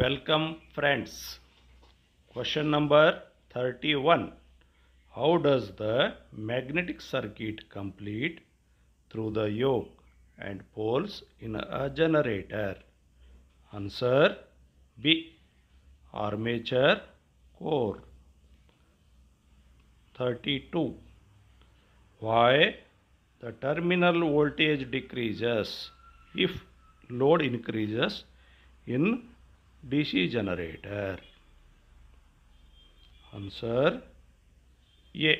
Welcome friends. Question number 31. How does the magnetic circuit complete through the yoke and poles in a generator? Answer B. Armature core. 32. Why the terminal voltage decreases if load increases in DC generator. Answer A.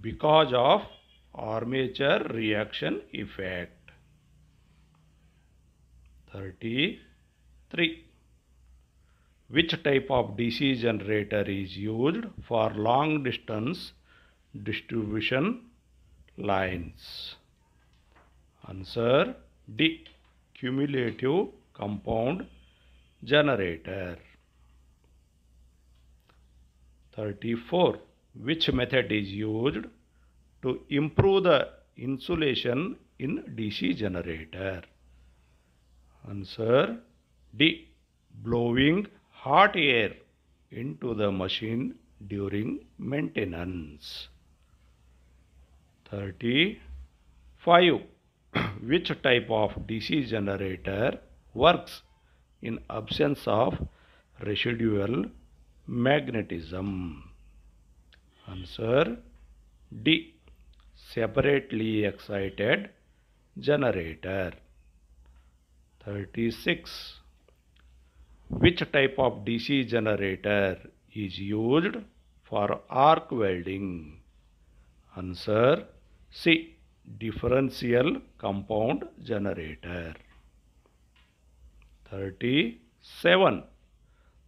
Because of armature reaction effect. 33. Which type of DC generator is used for long distance distribution lines? Answer D. Cumulative compound generator. 34. Which method is used to improve the insulation in DC generator? Answer D. Blowing hot air into the machine during maintenance. 35. Which type of DC generator works in absence of residual magnetism. Answer D. Separately excited generator. 36. Which type of DC generator is used for arc welding? Answer C. Differential compound generator. 37.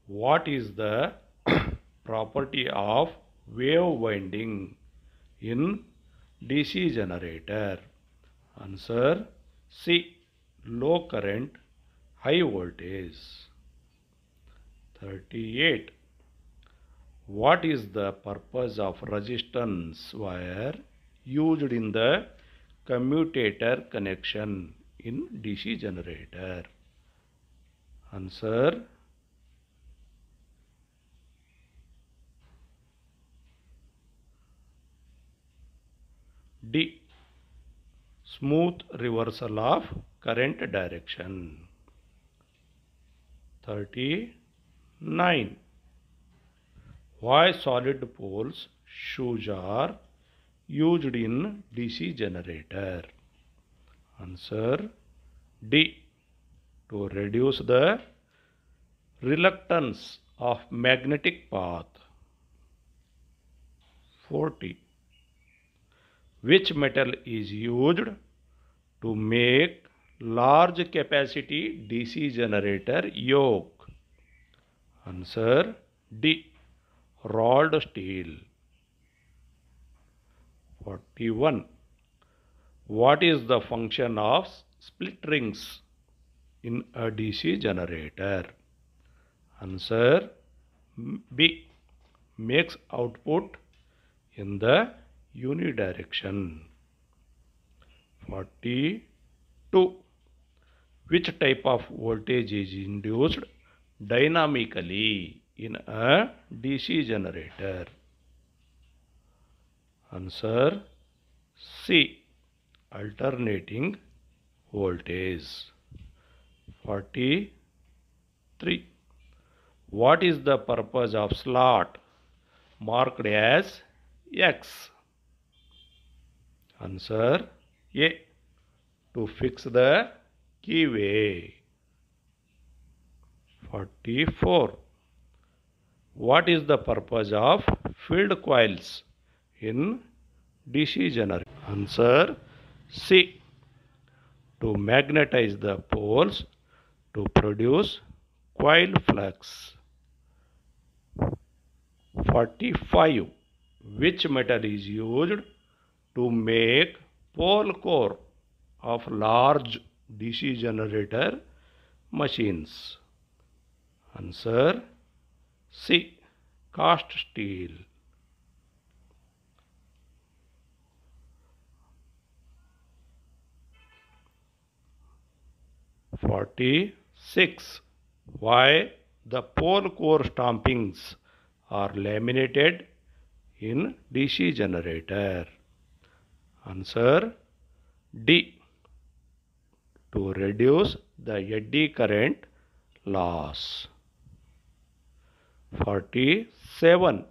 What is the property of wave winding in DC generator? Answer C. Low current, high voltage. 38. What is the purpose of resistance wire used in the commutator connection in DC generator? answer D smooth reversal of current direction 39 why solid poles shoes are used in DC generator answer D to reduce the reluctance of magnetic path. 40. Which metal is used to make large capacity DC generator yoke? Answer D. Rolled steel. 41. What is the function of split rings? in a DC generator. Answer B makes output in the unidirection. 42. Which type of voltage is induced dynamically in a DC generator? Answer C. Alternating voltage. 43. What is the purpose of slot marked as X? Answer A. To fix the keyway. 44. What is the purpose of field coils in DC generator? Answer C. To magnetize the poles to produce coil flux. 45. Which metal is used to make pole core of large DC generator machines? Answer C. Cast steel. Forty 6. Why the pole core stampings are laminated in DC generator? Answer D. To reduce the eddy current loss. 47.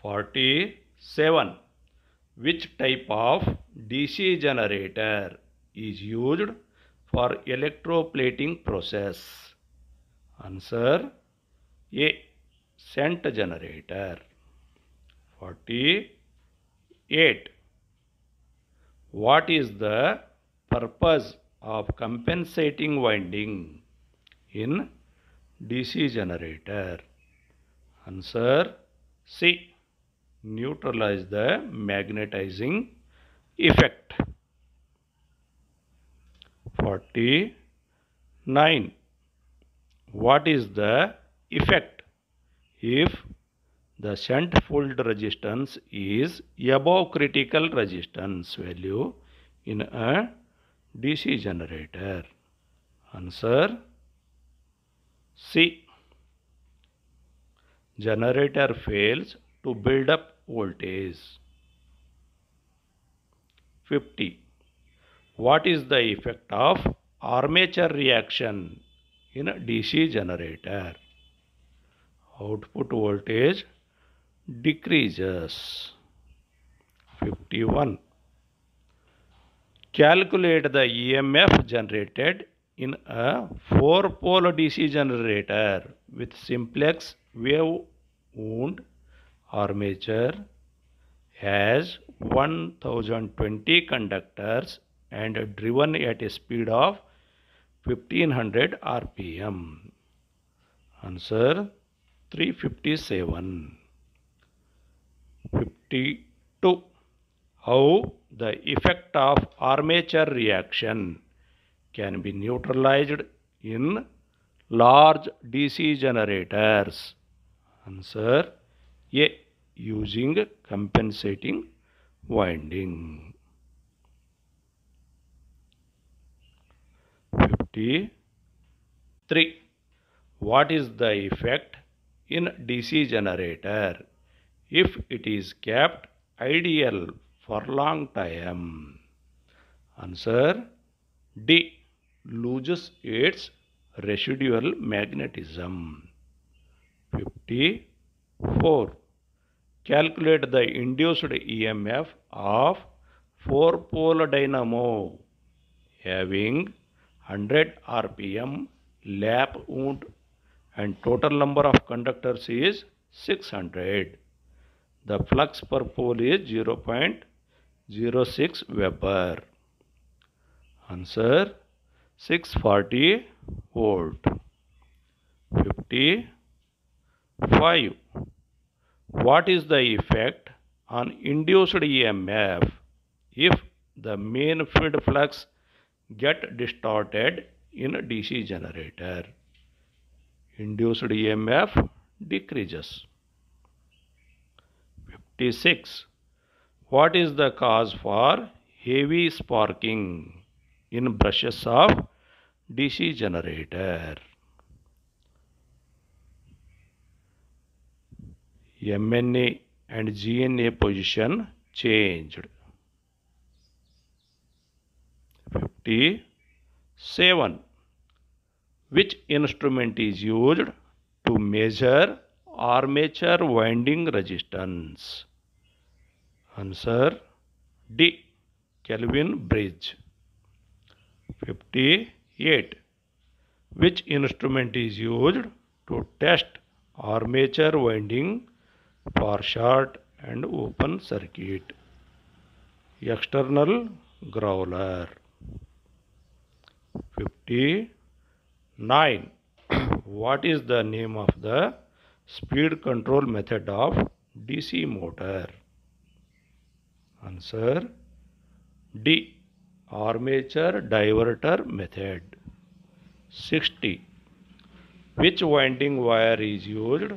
47. Which type of DC generator is used for electroplating process? Answer A. Scent generator. 48. What is the purpose of compensating winding in DC generator? Answer C. Neutralize the magnetizing effect. 49. What is the effect if the shunt fold resistance is above critical resistance value in a DC generator? Answer C. Generator fails to build up voltage. 50 what is the effect of armature reaction in a DC generator. Output voltage decreases. 51. Calculate the EMF generated in a 4-pole DC generator with simplex wave wound armature has 1020 conductors and driven at a speed of 1500 rpm answer 357 52 how the effect of armature reaction can be neutralized in large DC generators answer A using compensating winding 3. What is the effect in DC generator if it is kept ideal for long time? Answer D. Loses its residual magnetism. 54. Calculate the induced EMF of four-pole dynamo having 100 rpm lap wound and total number of conductors is 600 the flux per pole is 0.06 Weber. Answer 640 volt. 55. What is the effect on induced EMF if the main field flux get distorted in a DC generator. Induced EMF decreases. 56. What is the cause for heavy sparking in brushes of DC generator? MNA and GNA position changed. 1957 which instrument is used to measure armature winding resistance answer d kelvin bridge 58 which instrument is used to test armature winding for short and open circuit external growler 59. what is the name of the speed control method of DC motor? Answer D. Armature diverter method. 60. Which winding wire is used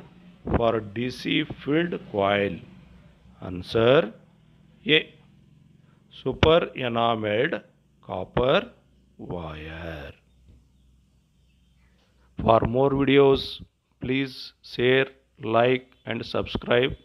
for DC field coil? Answer A. Super enameled copper wire. For more videos, please share, like and subscribe.